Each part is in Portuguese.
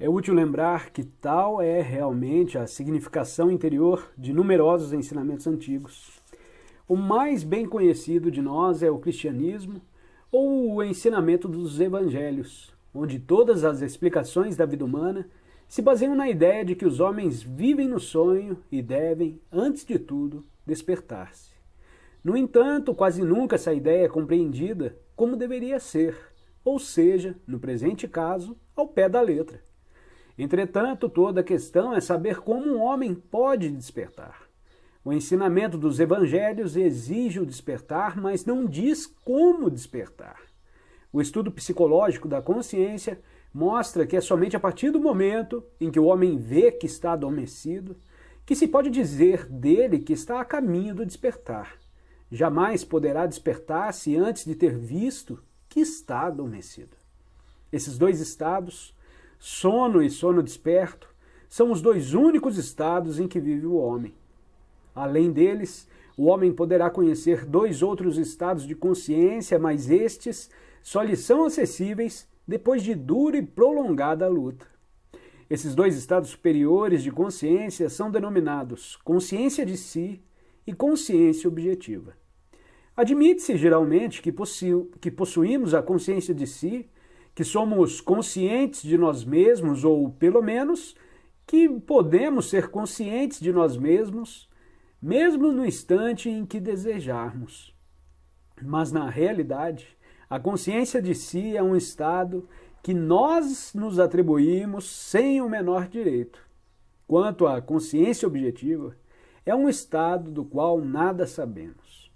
É útil lembrar que tal é realmente a significação interior de numerosos ensinamentos antigos. O mais bem conhecido de nós é o cristianismo ou o ensinamento dos evangelhos, onde todas as explicações da vida humana se baseiam na ideia de que os homens vivem no sonho e devem, antes de tudo, despertar-se. No entanto, quase nunca essa ideia é compreendida como deveria ser, ou seja, no presente caso, ao pé da letra. Entretanto, toda a questão é saber como um homem pode despertar. O ensinamento dos evangelhos exige o despertar, mas não diz como despertar. O estudo psicológico da consciência mostra que é somente a partir do momento em que o homem vê que está adormecido que se pode dizer dele que está a caminho do despertar. Jamais poderá despertar-se antes de ter visto que está adormecido. Esses dois estados sono e sono desperto, são os dois únicos estados em que vive o homem. Além deles, o homem poderá conhecer dois outros estados de consciência, mas estes só lhe são acessíveis depois de dura e prolongada luta. Esses dois estados superiores de consciência são denominados consciência de si e consciência objetiva. Admite-se geralmente que, possu que possuímos a consciência de si que somos conscientes de nós mesmos, ou pelo menos que podemos ser conscientes de nós mesmos, mesmo no instante em que desejarmos. Mas na realidade, a consciência de si é um estado que nós nos atribuímos sem o menor direito. Quanto à consciência objetiva, é um estado do qual nada sabemos.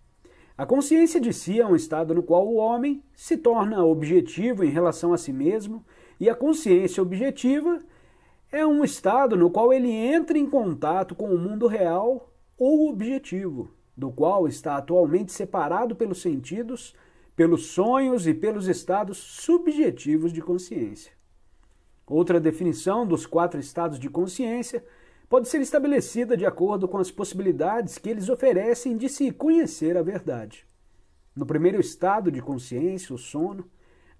A consciência de si é um estado no qual o homem se torna objetivo em relação a si mesmo, e a consciência objetiva é um estado no qual ele entra em contato com o mundo real ou objetivo, do qual está atualmente separado pelos sentidos, pelos sonhos e pelos estados subjetivos de consciência. Outra definição dos quatro estados de consciência pode ser estabelecida de acordo com as possibilidades que eles oferecem de se conhecer a verdade. No primeiro estado de consciência, o sono,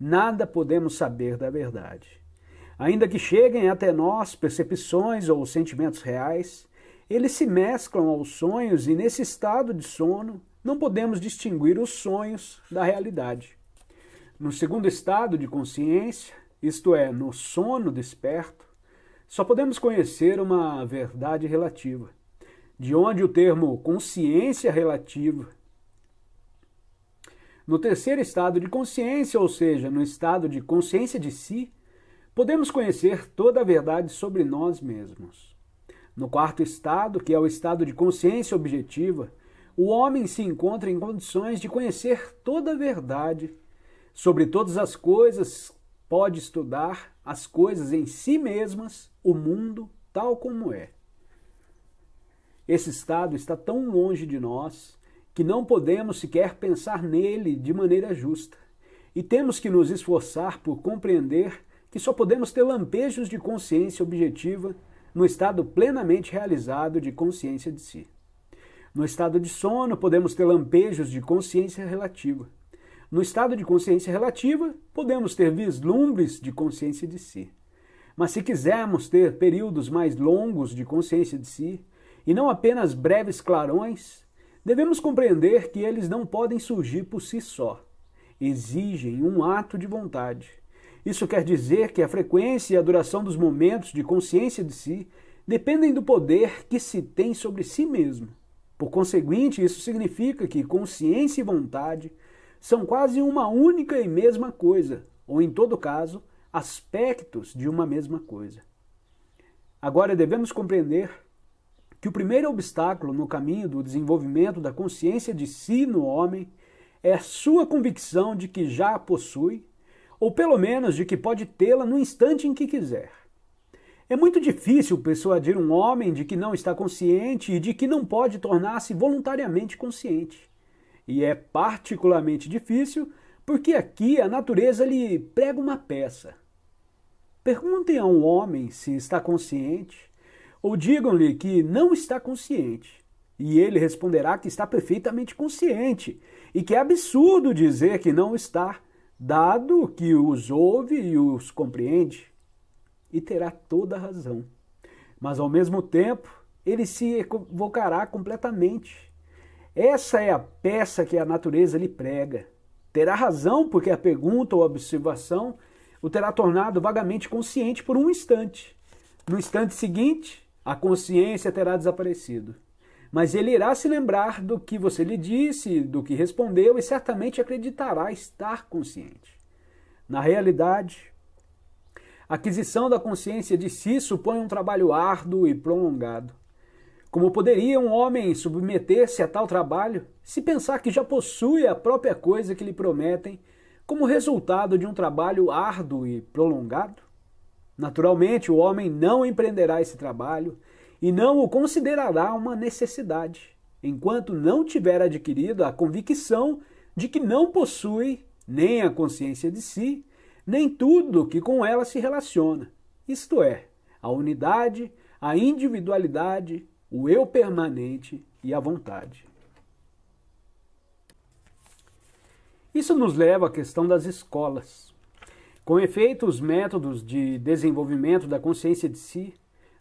nada podemos saber da verdade. Ainda que cheguem até nós percepções ou sentimentos reais, eles se mesclam aos sonhos e, nesse estado de sono, não podemos distinguir os sonhos da realidade. No segundo estado de consciência, isto é, no sono desperto, só podemos conhecer uma verdade relativa, de onde o termo consciência relativa. No terceiro estado de consciência, ou seja, no estado de consciência de si, podemos conhecer toda a verdade sobre nós mesmos. No quarto estado, que é o estado de consciência objetiva, o homem se encontra em condições de conhecer toda a verdade sobre todas as coisas, pode estudar as coisas em si mesmas o mundo tal como é. Esse estado está tão longe de nós que não podemos sequer pensar nele de maneira justa. E temos que nos esforçar por compreender que só podemos ter lampejos de consciência objetiva no estado plenamente realizado de consciência de si. No estado de sono, podemos ter lampejos de consciência relativa. No estado de consciência relativa, podemos ter vislumbres de consciência de si. Mas se quisermos ter períodos mais longos de consciência de si, e não apenas breves clarões, devemos compreender que eles não podem surgir por si só. Exigem um ato de vontade. Isso quer dizer que a frequência e a duração dos momentos de consciência de si dependem do poder que se tem sobre si mesmo. Por conseguinte, isso significa que consciência e vontade são quase uma única e mesma coisa, ou em todo caso, aspectos de uma mesma coisa. Agora devemos compreender que o primeiro obstáculo no caminho do desenvolvimento da consciência de si no homem é a sua convicção de que já a possui, ou pelo menos de que pode tê-la no instante em que quiser. É muito difícil persuadir um homem de que não está consciente e de que não pode tornar-se voluntariamente consciente. E é particularmente difícil porque aqui a natureza lhe prega uma peça. Perguntem a um homem se está consciente, ou digam-lhe que não está consciente, e ele responderá que está perfeitamente consciente, e que é absurdo dizer que não está, dado que os ouve e os compreende. E terá toda a razão. Mas ao mesmo tempo, ele se equivocará completamente. Essa é a peça que a natureza lhe prega. Terá razão porque a pergunta ou a observação o terá tornado vagamente consciente por um instante. No instante seguinte, a consciência terá desaparecido. Mas ele irá se lembrar do que você lhe disse, do que respondeu e certamente acreditará estar consciente. Na realidade, a aquisição da consciência de si supõe um trabalho árduo e prolongado. Como poderia um homem submeter-se a tal trabalho se pensar que já possui a própria coisa que lhe prometem como resultado de um trabalho árduo e prolongado. Naturalmente, o homem não empreenderá esse trabalho e não o considerará uma necessidade, enquanto não tiver adquirido a convicção de que não possui nem a consciência de si, nem tudo que com ela se relaciona, isto é, a unidade, a individualidade, o eu permanente e a vontade. Isso nos leva à questão das escolas. Com efeito, os métodos de desenvolvimento da consciência de si,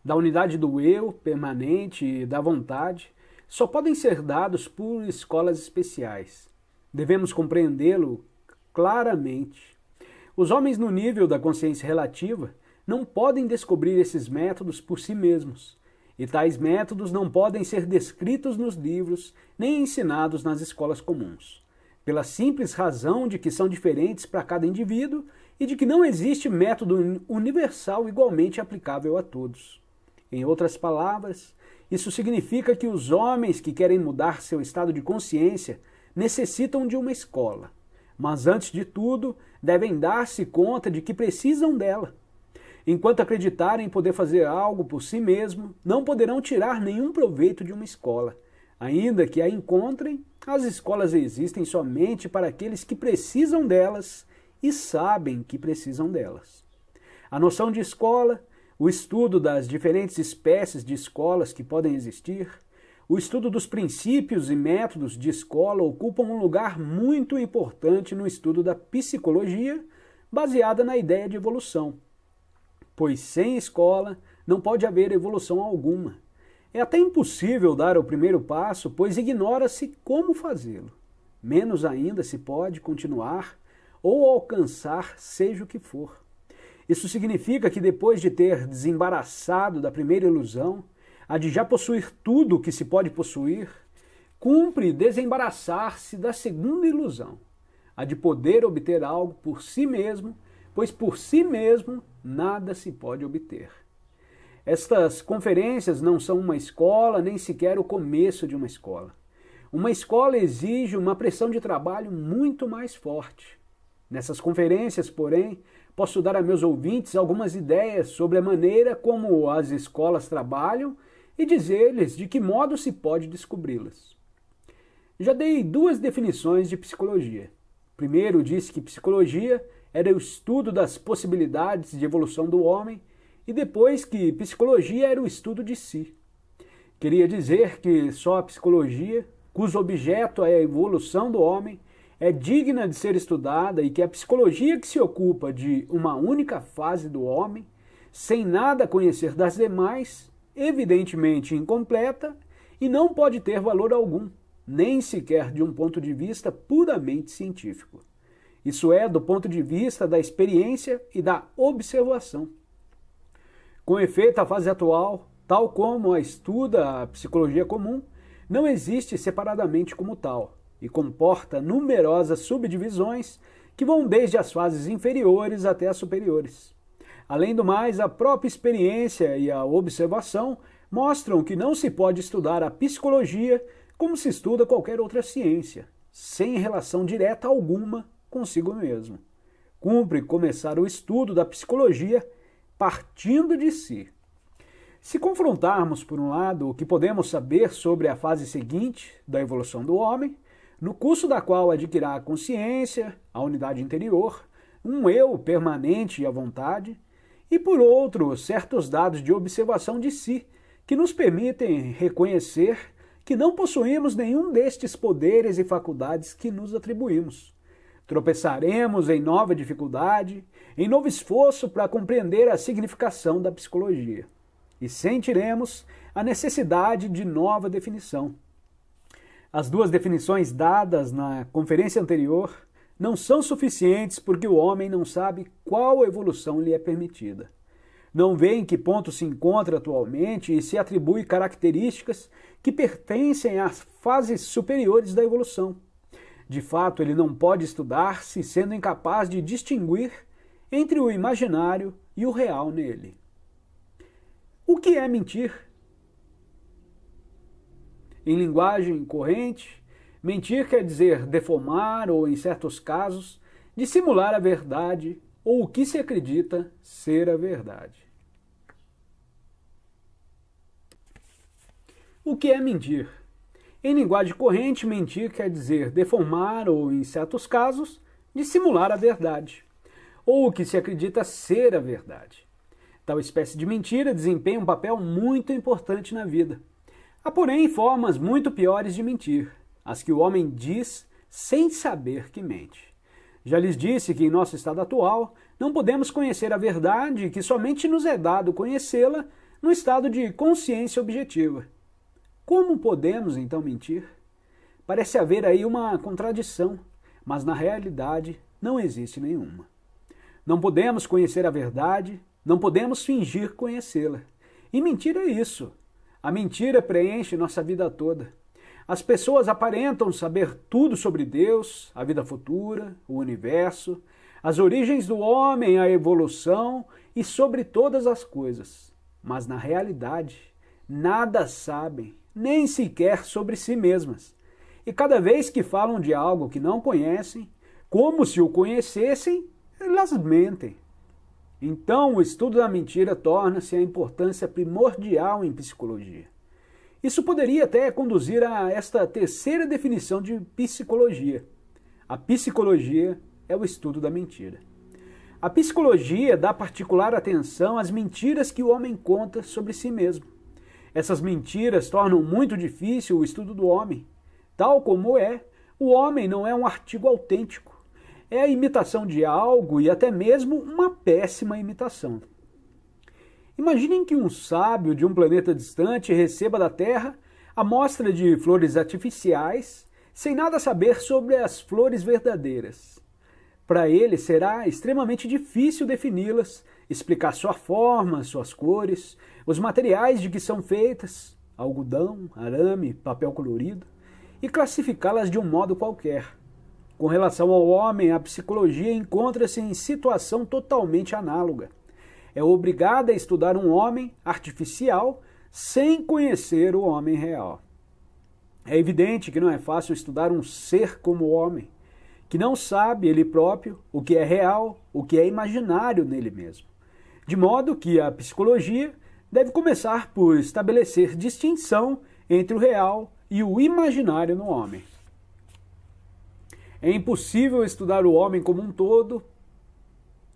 da unidade do eu permanente e da vontade só podem ser dados por escolas especiais. Devemos compreendê-lo claramente. Os homens no nível da consciência relativa não podem descobrir esses métodos por si mesmos, e tais métodos não podem ser descritos nos livros nem ensinados nas escolas comuns pela simples razão de que são diferentes para cada indivíduo e de que não existe método universal igualmente aplicável a todos. Em outras palavras, isso significa que os homens que querem mudar seu estado de consciência necessitam de uma escola, mas antes de tudo, devem dar-se conta de que precisam dela. Enquanto acreditarem poder fazer algo por si mesmo, não poderão tirar nenhum proveito de uma escola Ainda que a encontrem, as escolas existem somente para aqueles que precisam delas e sabem que precisam delas. A noção de escola, o estudo das diferentes espécies de escolas que podem existir, o estudo dos princípios e métodos de escola ocupam um lugar muito importante no estudo da psicologia, baseada na ideia de evolução. Pois sem escola não pode haver evolução alguma. É até impossível dar o primeiro passo, pois ignora-se como fazê-lo. Menos ainda se pode continuar ou alcançar, seja o que for. Isso significa que depois de ter desembaraçado da primeira ilusão, a de já possuir tudo o que se pode possuir, cumpre desembaraçar-se da segunda ilusão, a de poder obter algo por si mesmo, pois por si mesmo nada se pode obter. Estas conferências não são uma escola, nem sequer o começo de uma escola. Uma escola exige uma pressão de trabalho muito mais forte. Nessas conferências, porém, posso dar a meus ouvintes algumas ideias sobre a maneira como as escolas trabalham e dizer-lhes de que modo se pode descobri-las. Já dei duas definições de psicologia. Primeiro, disse que psicologia era o estudo das possibilidades de evolução do homem e depois que psicologia era o estudo de si. Queria dizer que só a psicologia, cujo objeto é a evolução do homem, é digna de ser estudada e que a psicologia que se ocupa de uma única fase do homem, sem nada conhecer das demais, evidentemente incompleta e não pode ter valor algum, nem sequer de um ponto de vista puramente científico. Isso é, do ponto de vista da experiência e da observação. Com efeito, a fase atual, tal como a estuda a psicologia comum, não existe separadamente como tal e comporta numerosas subdivisões que vão desde as fases inferiores até as superiores. Além do mais, a própria experiência e a observação mostram que não se pode estudar a psicologia como se estuda qualquer outra ciência, sem relação direta alguma consigo mesmo. Cumpre começar o estudo da psicologia partindo de si. Se confrontarmos, por um lado, o que podemos saber sobre a fase seguinte da evolução do homem, no curso da qual adquirirá a consciência, a unidade interior, um eu permanente e a vontade, e por outro, certos dados de observação de si, que nos permitem reconhecer que não possuímos nenhum destes poderes e faculdades que nos atribuímos. Tropeçaremos em nova dificuldade, em novo esforço para compreender a significação da psicologia. E sentiremos a necessidade de nova definição. As duas definições dadas na conferência anterior não são suficientes porque o homem não sabe qual evolução lhe é permitida. Não vê em que ponto se encontra atualmente e se atribui características que pertencem às fases superiores da evolução. De fato, ele não pode estudar-se sendo incapaz de distinguir entre o imaginário e o real nele. O que é mentir? Em linguagem corrente, mentir quer dizer deformar ou, em certos casos, dissimular a verdade ou o que se acredita ser a verdade. O que é mentir? Em linguagem corrente, mentir quer dizer deformar ou, em certos casos, dissimular a verdade ou o que se acredita ser a verdade. Tal espécie de mentira desempenha um papel muito importante na vida. Há, porém, formas muito piores de mentir, as que o homem diz sem saber que mente. Já lhes disse que, em nosso estado atual, não podemos conhecer a verdade que somente nos é dado conhecê-la no estado de consciência objetiva. Como podemos então mentir? Parece haver aí uma contradição, mas na realidade não existe nenhuma. Não podemos conhecer a verdade, não podemos fingir conhecê-la. E mentira é isso. A mentira preenche nossa vida toda. As pessoas aparentam saber tudo sobre Deus, a vida futura, o universo, as origens do homem, a evolução e sobre todas as coisas. Mas na realidade, nada sabem, nem sequer sobre si mesmas. E cada vez que falam de algo que não conhecem, como se o conhecessem, elas mentem. Então, o estudo da mentira torna-se a importância primordial em psicologia. Isso poderia até conduzir a esta terceira definição de psicologia. A psicologia é o estudo da mentira. A psicologia dá particular atenção às mentiras que o homem conta sobre si mesmo. Essas mentiras tornam muito difícil o estudo do homem. Tal como é, o homem não é um artigo autêntico é a imitação de algo e até mesmo uma péssima imitação. Imaginem que um sábio de um planeta distante receba da Terra a mostra de flores artificiais sem nada saber sobre as flores verdadeiras. Para ele será extremamente difícil defini-las, explicar sua forma, suas cores, os materiais de que são feitas algodão, arame, papel colorido e classificá-las de um modo qualquer. Com relação ao homem, a psicologia encontra-se em situação totalmente análoga. É obrigada a estudar um homem artificial sem conhecer o homem real. É evidente que não é fácil estudar um ser como o homem, que não sabe ele próprio o que é real, o que é imaginário nele mesmo. De modo que a psicologia deve começar por estabelecer distinção entre o real e o imaginário no homem. É impossível estudar o homem como um todo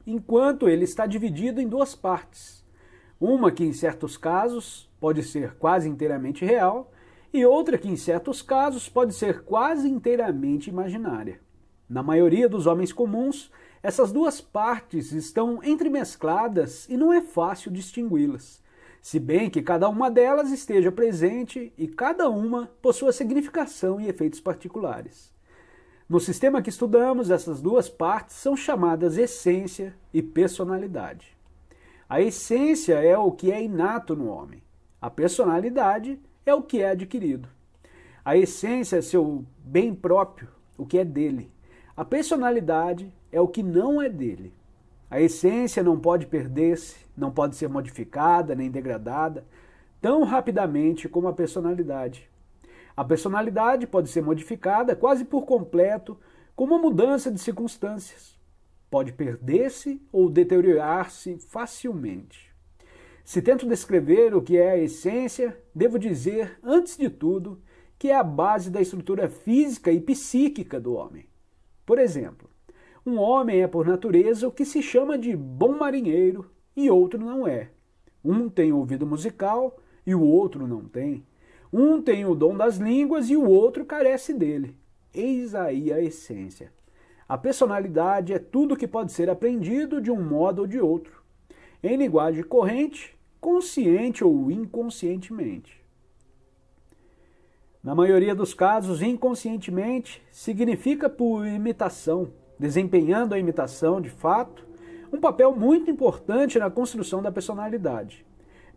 enquanto ele está dividido em duas partes. Uma que, em certos casos, pode ser quase inteiramente real, e outra que, em certos casos, pode ser quase inteiramente imaginária. Na maioria dos homens comuns, essas duas partes estão entremescladas e não é fácil distingui-las, se bem que cada uma delas esteja presente e cada uma possua significação e efeitos particulares. No sistema que estudamos, essas duas partes são chamadas essência e personalidade. A essência é o que é inato no homem, a personalidade é o que é adquirido. A essência é seu bem próprio, o que é dele. A personalidade é o que não é dele. A essência não pode perder-se, não pode ser modificada nem degradada tão rapidamente como a personalidade. A personalidade pode ser modificada quase por completo com uma mudança de circunstâncias. Pode perder-se ou deteriorar-se facilmente. Se tento descrever o que é a essência, devo dizer, antes de tudo, que é a base da estrutura física e psíquica do homem. Por exemplo, um homem é por natureza o que se chama de bom marinheiro e outro não é. Um tem ouvido musical e o outro não tem. Um tem o dom das línguas e o outro carece dele. Eis aí a essência. A personalidade é tudo que pode ser aprendido de um modo ou de outro, em linguagem corrente, consciente ou inconscientemente. Na maioria dos casos, inconscientemente significa por imitação, desempenhando a imitação de fato, um papel muito importante na construção da personalidade.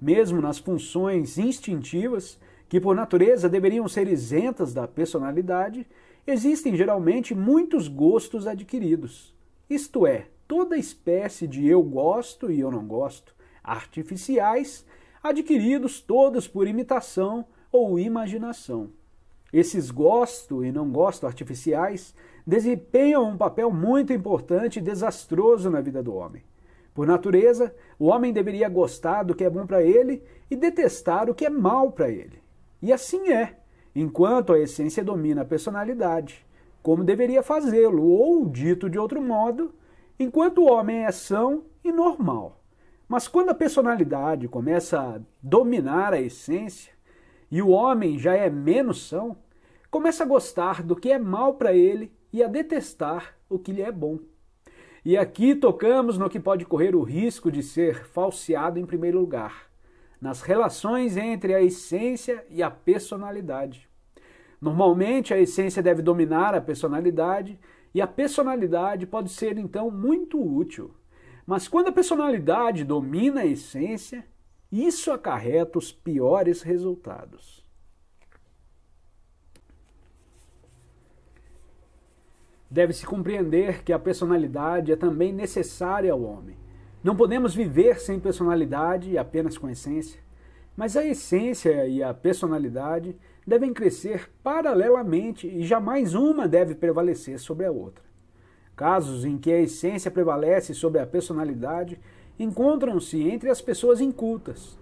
Mesmo nas funções instintivas, que por natureza deveriam ser isentas da personalidade, existem geralmente muitos gostos adquiridos. Isto é, toda espécie de eu gosto e eu não gosto, artificiais, adquiridos todos por imitação ou imaginação. Esses gosto e não gosto artificiais desempenham um papel muito importante e desastroso na vida do homem. Por natureza, o homem deveria gostar do que é bom para ele e detestar o que é mal para ele. E assim é, enquanto a essência domina a personalidade, como deveria fazê-lo, ou, dito de outro modo, enquanto o homem é ação e normal. Mas quando a personalidade começa a dominar a essência, e o homem já é menos são, começa a gostar do que é mal para ele e a detestar o que lhe é bom. E aqui tocamos no que pode correr o risco de ser falseado em primeiro lugar nas relações entre a essência e a personalidade. Normalmente, a essência deve dominar a personalidade, e a personalidade pode ser então muito útil. Mas quando a personalidade domina a essência, isso acarreta os piores resultados. Deve-se compreender que a personalidade é também necessária ao homem não podemos viver sem personalidade e apenas com essência, mas a essência e a personalidade devem crescer paralelamente e jamais uma deve prevalecer sobre a outra. Casos em que a essência prevalece sobre a personalidade encontram-se entre as pessoas incultas.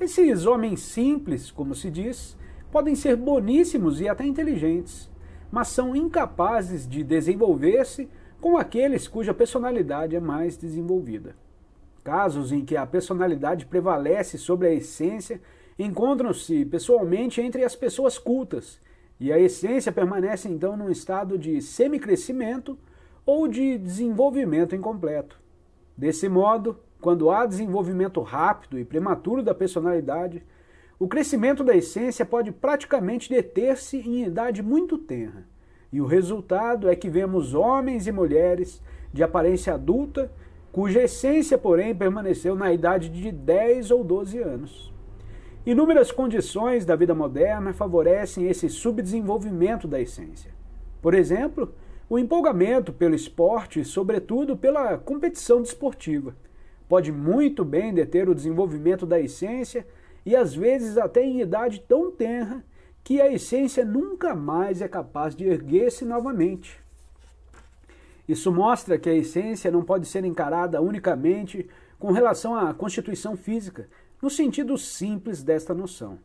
Esses homens simples, como se diz, podem ser boníssimos e até inteligentes, mas são incapazes de desenvolver-se com aqueles cuja personalidade é mais desenvolvida. Casos em que a personalidade prevalece sobre a essência encontram-se pessoalmente entre as pessoas cultas, e a essência permanece então num estado de semicrescimento ou de desenvolvimento incompleto. Desse modo, quando há desenvolvimento rápido e prematuro da personalidade, o crescimento da essência pode praticamente deter-se em idade muito tenra, e o resultado é que vemos homens e mulheres de aparência adulta cuja essência, porém, permaneceu na idade de 10 ou 12 anos. Inúmeras condições da vida moderna favorecem esse subdesenvolvimento da essência. Por exemplo, o empolgamento pelo esporte, sobretudo pela competição desportiva, pode muito bem deter o desenvolvimento da essência e às vezes até em idade tão tenra que a essência nunca mais é capaz de erguer-se novamente. Isso mostra que a essência não pode ser encarada unicamente com relação à constituição física, no sentido simples desta noção.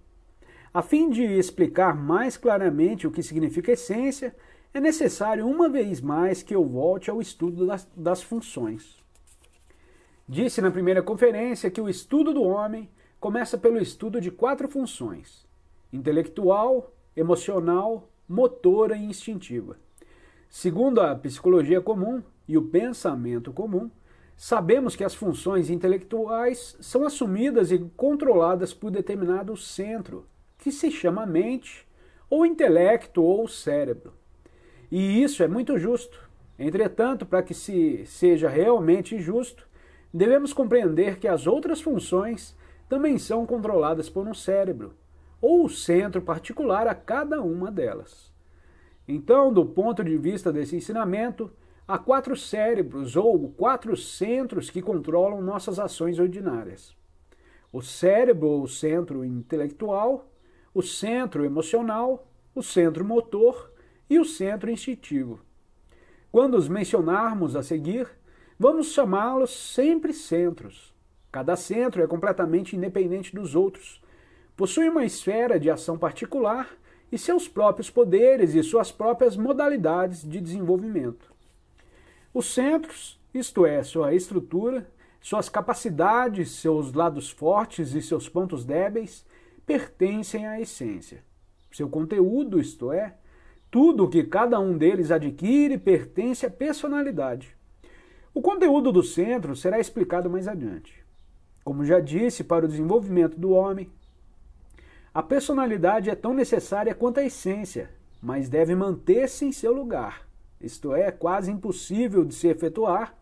A fim de explicar mais claramente o que significa essência, é necessário uma vez mais que eu volte ao estudo das, das funções. Disse na primeira conferência que o estudo do homem começa pelo estudo de quatro funções: intelectual, emocional, motora e instintiva. Segundo a psicologia comum e o pensamento comum, sabemos que as funções intelectuais são assumidas e controladas por determinado centro, que se chama mente, ou intelecto ou cérebro. E isso é muito justo. Entretanto, para que se seja realmente justo, devemos compreender que as outras funções também são controladas por um cérebro, ou centro particular a cada uma delas. Então, do ponto de vista desse ensinamento, há quatro cérebros ou quatro centros que controlam nossas ações ordinárias: o cérebro ou centro intelectual, o centro emocional, o centro motor e o centro instintivo. Quando os mencionarmos a seguir, vamos chamá-los sempre centros. Cada centro é completamente independente dos outros, possui uma esfera de ação particular e seus próprios poderes e suas próprias modalidades de desenvolvimento. Os centros, isto é, sua estrutura, suas capacidades, seus lados fortes e seus pontos débeis, pertencem à essência. Seu conteúdo, isto é, tudo o que cada um deles adquire pertence à personalidade. O conteúdo do centro será explicado mais adiante. Como já disse, para o desenvolvimento do homem, a personalidade é tão necessária quanto a essência, mas deve manter-se em seu lugar. Isto é, é, quase impossível de se efetuar,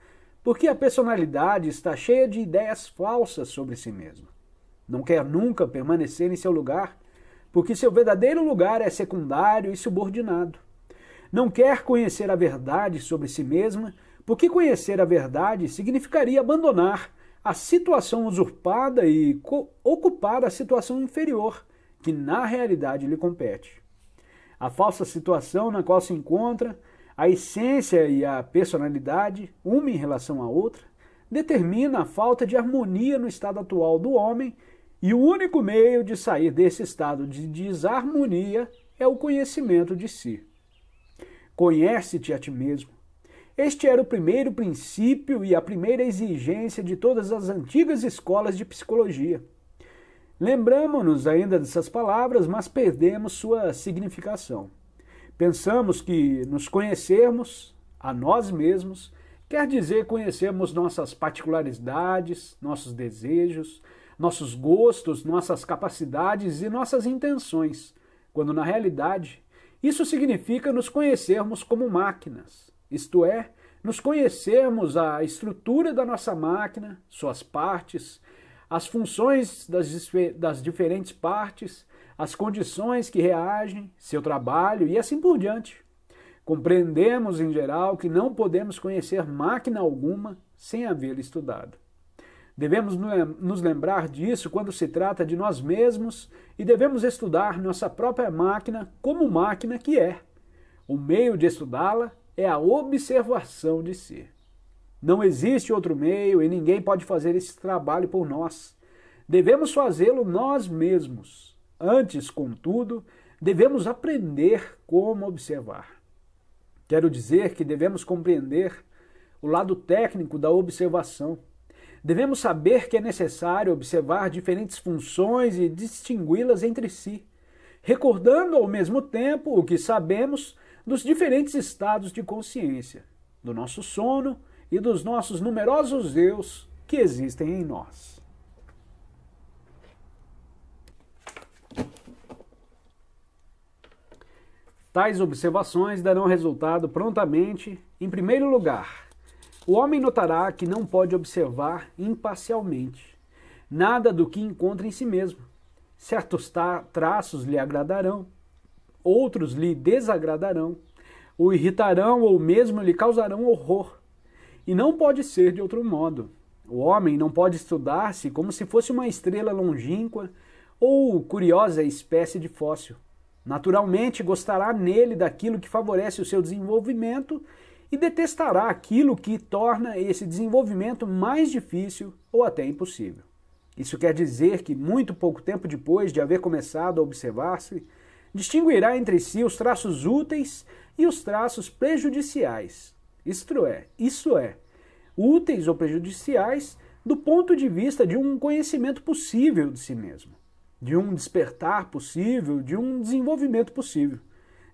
porque a personalidade está cheia de ideias falsas sobre si mesma. Não quer nunca permanecer em seu lugar, porque seu verdadeiro lugar é secundário e subordinado. Não quer conhecer a verdade sobre si mesma, porque conhecer a verdade significaria abandonar a situação usurpada e ocupar a situação inferior que na realidade lhe compete. A falsa situação na qual se encontra, a essência e a personalidade, uma em relação à outra, determina a falta de harmonia no estado atual do homem, e o único meio de sair desse estado de desarmonia é o conhecimento de si. Conhece-te a ti mesmo. Este era o primeiro princípio e a primeira exigência de todas as antigas escolas de psicologia. Lembramos-nos ainda dessas palavras, mas perdemos sua significação. Pensamos que nos conhecermos a nós mesmos quer dizer conhecermos nossas particularidades, nossos desejos, nossos gostos, nossas capacidades e nossas intenções, quando na realidade isso significa nos conhecermos como máquinas, isto é, nos conhecermos a estrutura da nossa máquina, suas partes, as funções das, das diferentes partes, as condições que reagem, seu trabalho e assim por diante. Compreendemos, em geral, que não podemos conhecer máquina alguma sem havê-la estudado. Devemos nos lembrar disso quando se trata de nós mesmos e devemos estudar nossa própria máquina como máquina que é. O meio de estudá-la é a observação de si. Não existe outro meio e ninguém pode fazer esse trabalho por nós. Devemos fazê-lo nós mesmos. Antes, contudo, devemos aprender como observar. Quero dizer que devemos compreender o lado técnico da observação. Devemos saber que é necessário observar diferentes funções e distingui-las entre si, recordando ao mesmo tempo o que sabemos dos diferentes estados de consciência, do nosso sono, e dos nossos numerosos deus que existem em nós. Tais observações darão resultado prontamente. Em primeiro lugar, o homem notará que não pode observar imparcialmente nada do que encontra em si mesmo. Certos traços lhe agradarão, outros lhe desagradarão, o irritarão ou mesmo lhe causarão horror. E não pode ser de outro modo. O homem não pode estudar-se como se fosse uma estrela longínqua ou curiosa espécie de fóssil. Naturalmente, gostará nele daquilo que favorece o seu desenvolvimento e detestará aquilo que torna esse desenvolvimento mais difícil ou até impossível. Isso quer dizer que, muito pouco tempo depois de haver começado a observar-se, distinguirá entre si os traços úteis e os traços prejudiciais, isto é, isso é, úteis ou prejudiciais do ponto de vista de um conhecimento possível de si mesmo, de um despertar possível, de um desenvolvimento possível.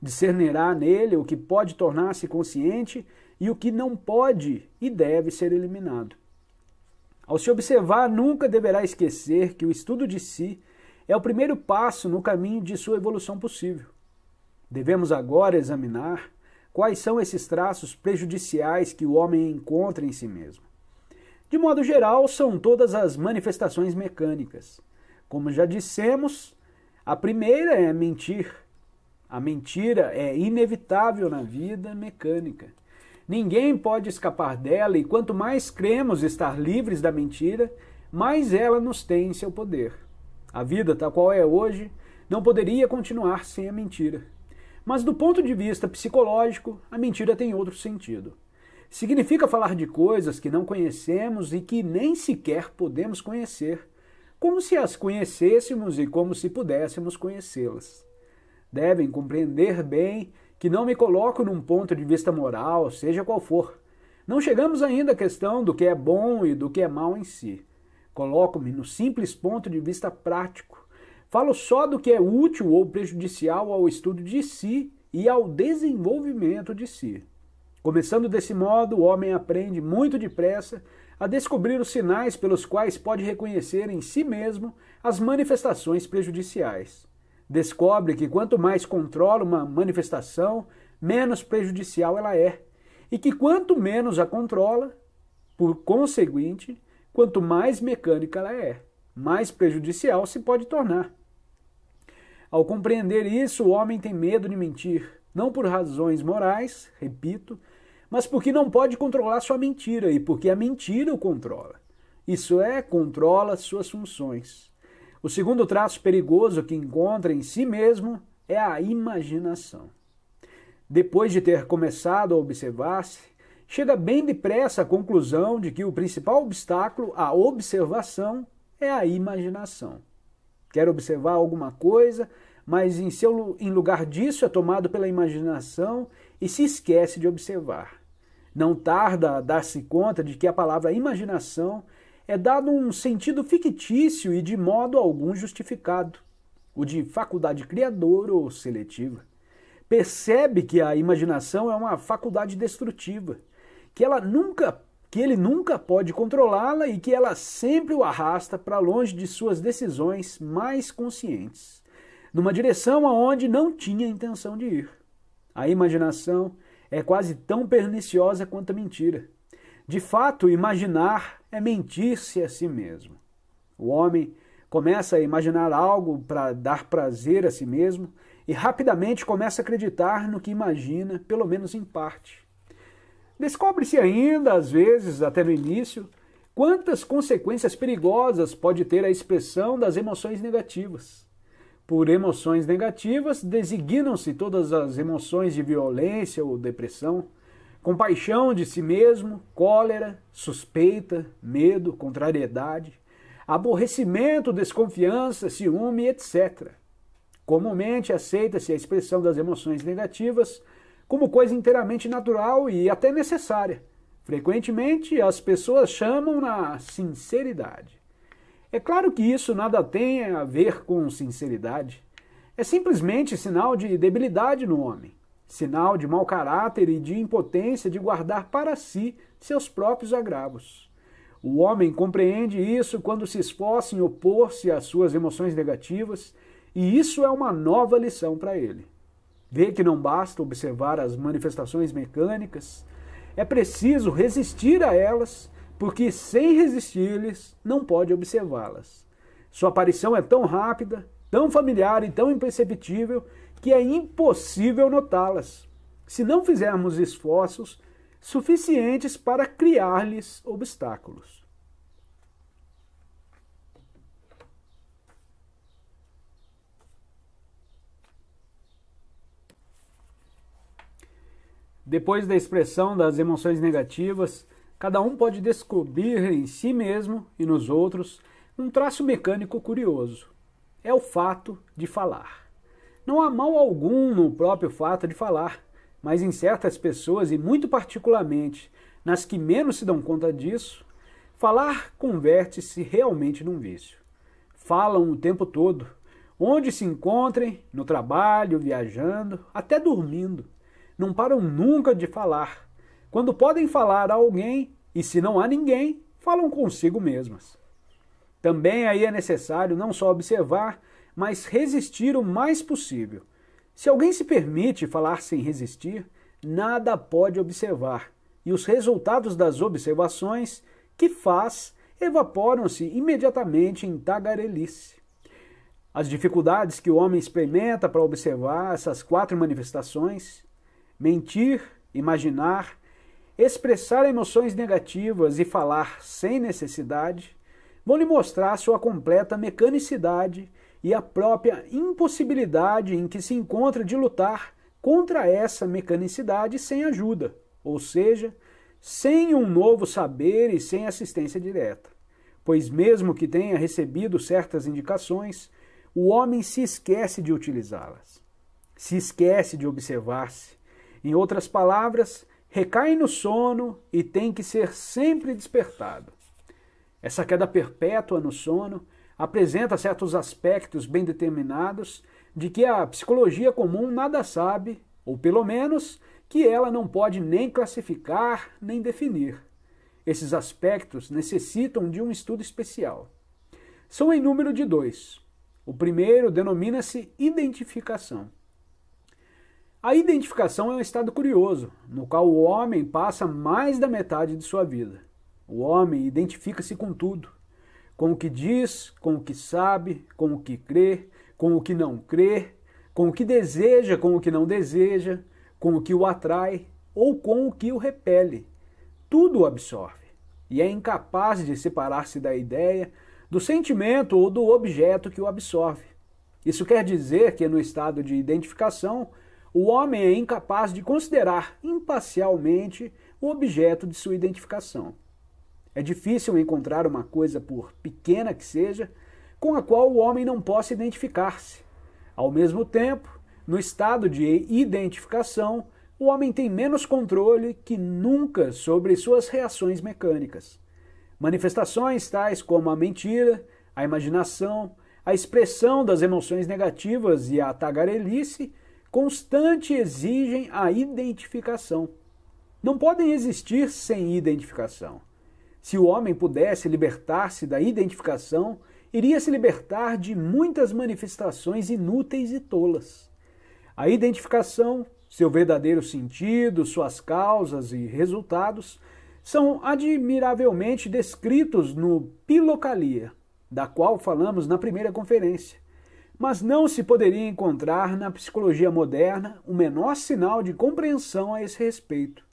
Discernirá nele o que pode tornar-se consciente e o que não pode e deve ser eliminado. Ao se observar, nunca deverá esquecer que o estudo de si é o primeiro passo no caminho de sua evolução possível. Devemos agora examinar Quais são esses traços prejudiciais que o homem encontra em si mesmo? De modo geral, são todas as manifestações mecânicas. Como já dissemos, a primeira é mentir. A mentira é inevitável na vida mecânica. Ninguém pode escapar dela, e quanto mais cremos estar livres da mentira, mais ela nos tem em seu poder. A vida, tal qual é hoje, não poderia continuar sem a mentira. Mas do ponto de vista psicológico, a mentira tem outro sentido. Significa falar de coisas que não conhecemos e que nem sequer podemos conhecer, como se as conhecêssemos e como se pudéssemos conhecê-las. Devem compreender bem que não me coloco num ponto de vista moral, seja qual for. Não chegamos ainda à questão do que é bom e do que é mal em si. Coloco-me no simples ponto de vista prático, Falo só do que é útil ou prejudicial ao estudo de si e ao desenvolvimento de si. Começando desse modo, o homem aprende muito depressa a descobrir os sinais pelos quais pode reconhecer em si mesmo as manifestações prejudiciais. Descobre que quanto mais controla uma manifestação, menos prejudicial ela é, e que quanto menos a controla, por conseguinte, quanto mais mecânica ela é, mais prejudicial se pode tornar. Ao compreender isso, o homem tem medo de mentir, não por razões morais, repito, mas porque não pode controlar sua mentira e porque a mentira o controla. Isso é, controla suas funções. O segundo traço perigoso que encontra em si mesmo é a imaginação. Depois de ter começado a observar-se, chega bem depressa à conclusão de que o principal obstáculo à observação é a imaginação quer observar alguma coisa, mas em, seu, em lugar disso é tomado pela imaginação e se esquece de observar. Não tarda a dar-se conta de que a palavra imaginação é dado um sentido fictício e de modo algum justificado, o de faculdade criadora ou seletiva. Percebe que a imaginação é uma faculdade destrutiva, que ela nunca que ele nunca pode controlá-la e que ela sempre o arrasta para longe de suas decisões mais conscientes, numa direção aonde não tinha intenção de ir. A imaginação é quase tão perniciosa quanto a mentira. De fato, imaginar é mentir-se a si mesmo. O homem começa a imaginar algo para dar prazer a si mesmo e rapidamente começa a acreditar no que imagina, pelo menos em parte. Descobre-se ainda, às vezes, até no início, quantas consequências perigosas pode ter a expressão das emoções negativas. Por emoções negativas, designam-se todas as emoções de violência ou depressão, compaixão de si mesmo, cólera, suspeita, medo, contrariedade, aborrecimento, desconfiança, ciúme, etc. Comumente aceita-se a expressão das emoções negativas como coisa inteiramente natural e até necessária. Frequentemente, as pessoas chamam na sinceridade. É claro que isso nada tem a ver com sinceridade. É simplesmente sinal de debilidade no homem, sinal de mau caráter e de impotência de guardar para si seus próprios agravos. O homem compreende isso quando se esforça em opor-se às suas emoções negativas, e isso é uma nova lição para ele. Vê que não basta observar as manifestações mecânicas, é preciso resistir a elas, porque sem resistir-lhes não pode observá-las. Sua aparição é tão rápida, tão familiar e tão imperceptível que é impossível notá-las, se não fizermos esforços suficientes para criar-lhes obstáculos. Depois da expressão das emoções negativas, cada um pode descobrir em si mesmo e nos outros um traço mecânico curioso. É o fato de falar. Não há mal algum no próprio fato de falar, mas em certas pessoas, e muito particularmente nas que menos se dão conta disso, falar converte-se realmente num vício. Falam o tempo todo, onde se encontrem, no trabalho, viajando, até dormindo não param nunca de falar. Quando podem falar a alguém, e se não há ninguém, falam consigo mesmas. Também aí é necessário não só observar, mas resistir o mais possível. Se alguém se permite falar sem resistir, nada pode observar, e os resultados das observações que faz evaporam-se imediatamente em tagarelice. As dificuldades que o homem experimenta para observar essas quatro manifestações mentir, imaginar, expressar emoções negativas e falar sem necessidade vão lhe mostrar sua completa mecanicidade e a própria impossibilidade em que se encontra de lutar contra essa mecanicidade sem ajuda, ou seja, sem um novo saber e sem assistência direta. Pois, mesmo que tenha recebido certas indicações, o homem se esquece de utilizá-las, se esquece de observar-se, em outras palavras, recai no sono e tem que ser sempre despertado. Essa queda perpétua no sono apresenta certos aspectos bem determinados de que a psicologia comum nada sabe, ou pelo menos que ela não pode nem classificar nem definir. Esses aspectos necessitam de um estudo especial. São em número de dois. O primeiro denomina-se identificação. A identificação é um estado curioso, no qual o homem passa mais da metade de sua vida. O homem identifica-se com tudo, com o que diz, com o que sabe, com o que crê, com o que não crê, com o que deseja, com o que não deseja, com o que o atrai ou com o que o repele. Tudo o absorve e é incapaz de separar-se da ideia, do sentimento ou do objeto que o absorve. Isso quer dizer que, no estado de identificação, o homem é incapaz de considerar imparcialmente o objeto de sua identificação. É difícil encontrar uma coisa, por pequena que seja, com a qual o homem não possa identificar-se. Ao mesmo tempo, no estado de identificação, o homem tem menos controle que nunca sobre suas reações mecânicas. Manifestações tais como a mentira, a imaginação, a expressão das emoções negativas e a tagarelice constante exigem a identificação. Não podem existir sem identificação. Se o homem pudesse libertar-se da identificação, iria se libertar de muitas manifestações inúteis e tolas. A identificação, seu verdadeiro sentido, suas causas e resultados são admiravelmente descritos no Pilocalia, da qual falamos na primeira conferência mas não se poderia encontrar na psicologia moderna o menor sinal de compreensão a esse respeito.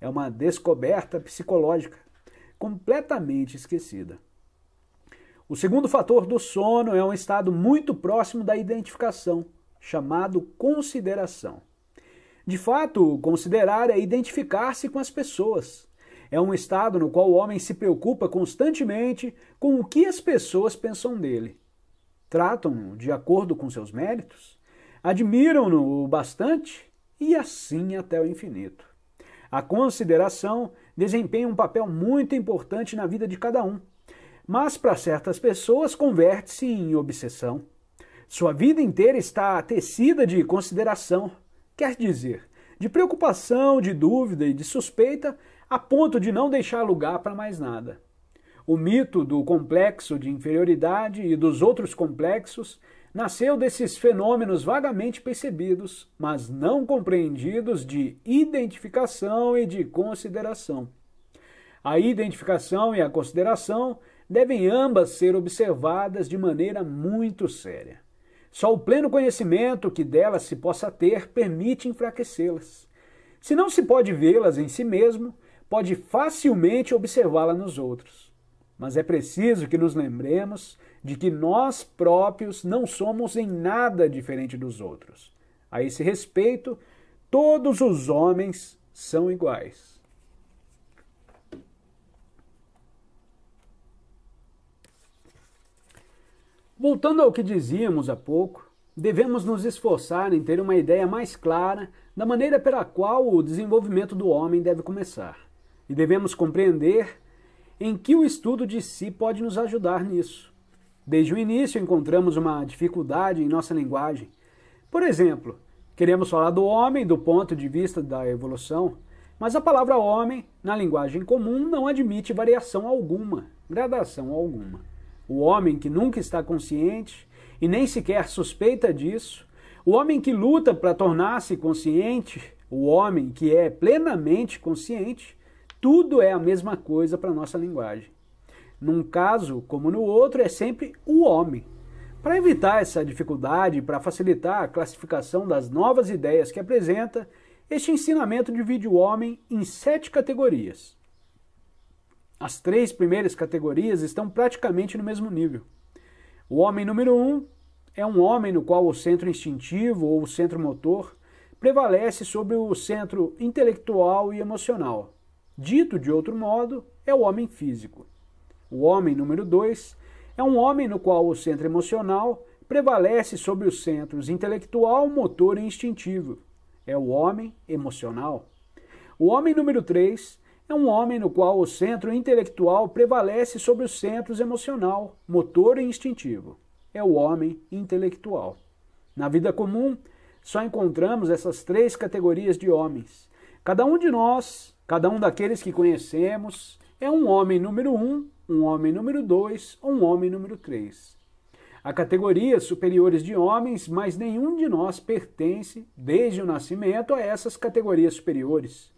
É uma descoberta psicológica, completamente esquecida. O segundo fator do sono é um estado muito próximo da identificação, chamado consideração. De fato, considerar é identificar-se com as pessoas. É um estado no qual o homem se preocupa constantemente com o que as pessoas pensam dele tratam-no de acordo com seus méritos, admiram-no bastante e assim até o infinito. A consideração desempenha um papel muito importante na vida de cada um, mas para certas pessoas converte-se em obsessão. Sua vida inteira está tecida de consideração, quer dizer, de preocupação, de dúvida e de suspeita, a ponto de não deixar lugar para mais nada. O mito do complexo de inferioridade e dos outros complexos nasceu desses fenômenos vagamente percebidos, mas não compreendidos de identificação e de consideração. A identificação e a consideração devem ambas ser observadas de maneira muito séria. Só o pleno conhecimento que delas se possa ter permite enfraquecê-las. Se não se pode vê-las em si mesmo, pode facilmente observá las nos outros. Mas é preciso que nos lembremos de que nós próprios não somos em nada diferente dos outros. A esse respeito, todos os homens são iguais. Voltando ao que dizíamos há pouco, devemos nos esforçar em ter uma ideia mais clara da maneira pela qual o desenvolvimento do homem deve começar. E devemos compreender em que o estudo de si pode nos ajudar nisso. Desde o início encontramos uma dificuldade em nossa linguagem. Por exemplo, queremos falar do homem do ponto de vista da evolução, mas a palavra homem, na linguagem comum, não admite variação alguma, gradação alguma. O homem que nunca está consciente e nem sequer suspeita disso, o homem que luta para tornar-se consciente, o homem que é plenamente consciente, tudo é a mesma coisa para a nossa linguagem. Num caso, como no outro, é sempre o homem. Para evitar essa dificuldade, para facilitar a classificação das novas ideias que apresenta, este ensinamento divide o homem em sete categorias. As três primeiras categorias estão praticamente no mesmo nível. O homem número um é um homem no qual o centro instintivo ou o centro motor prevalece sobre o centro intelectual e emocional. Dito de outro modo, é o homem físico. O homem número 2 é um homem no qual o centro emocional prevalece sobre os centros intelectual, motor e instintivo. É o homem emocional. O homem número 3 é um homem no qual o centro intelectual prevalece sobre os centros emocional, motor e instintivo. É o homem intelectual. Na vida comum, só encontramos essas três categorias de homens. Cada um de nós Cada um daqueles que conhecemos é um homem número um, um homem número dois, um homem número três. Há categorias superiores de homens, mas nenhum de nós pertence, desde o nascimento, a essas categorias superiores.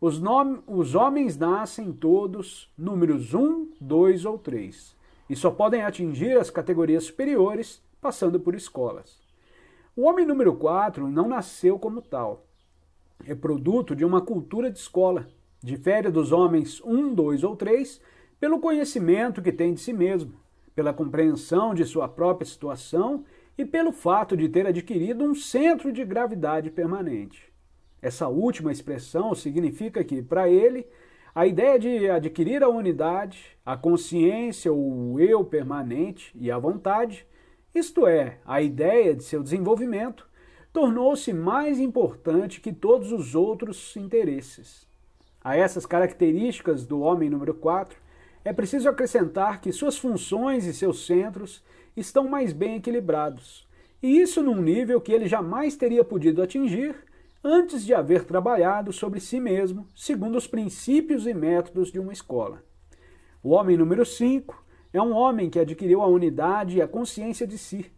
Os, os homens nascem todos números um, dois ou três, e só podem atingir as categorias superiores passando por escolas. O homem número 4 não nasceu como tal é produto de uma cultura de escola. Difere dos homens um, dois ou três pelo conhecimento que tem de si mesmo, pela compreensão de sua própria situação e pelo fato de ter adquirido um centro de gravidade permanente. Essa última expressão significa que, para ele, a ideia de adquirir a unidade, a consciência ou o eu permanente e a vontade, isto é, a ideia de seu desenvolvimento, tornou-se mais importante que todos os outros interesses. A essas características do homem número 4, é preciso acrescentar que suas funções e seus centros estão mais bem equilibrados, e isso num nível que ele jamais teria podido atingir antes de haver trabalhado sobre si mesmo, segundo os princípios e métodos de uma escola. O homem número 5 é um homem que adquiriu a unidade e a consciência de si,